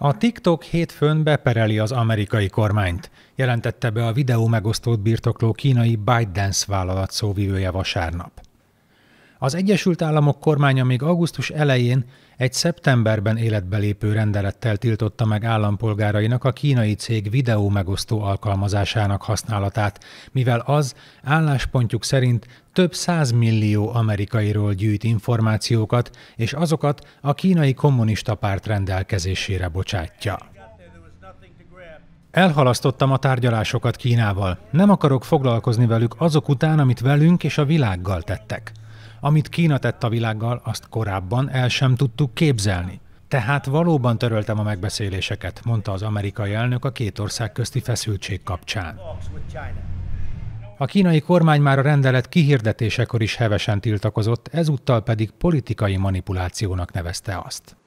A TikTok hétfőn bepereli az amerikai kormányt, jelentette be a videó megosztót birtokló kínai ByteDance vállalat szóvivője vasárnap. Az Egyesült Államok kormánya még augusztus elején egy szeptemberben életbe lépő rendelettel tiltotta meg állampolgárainak a kínai cég videó megosztó alkalmazásának használatát, mivel az álláspontjuk szerint több százmillió amerikairól gyűjt információkat, és azokat a kínai kommunista párt rendelkezésére bocsátja. Elhalasztottam a tárgyalásokat Kínával. Nem akarok foglalkozni velük azok után, amit velünk és a világgal tettek. Amit Kína tett a világgal, azt korábban el sem tudtuk képzelni. Tehát valóban töröltem a megbeszéléseket, mondta az amerikai elnök a két ország közti feszültség kapcsán. A kínai kormány már a rendelet kihirdetésekor is hevesen tiltakozott, ezúttal pedig politikai manipulációnak nevezte azt.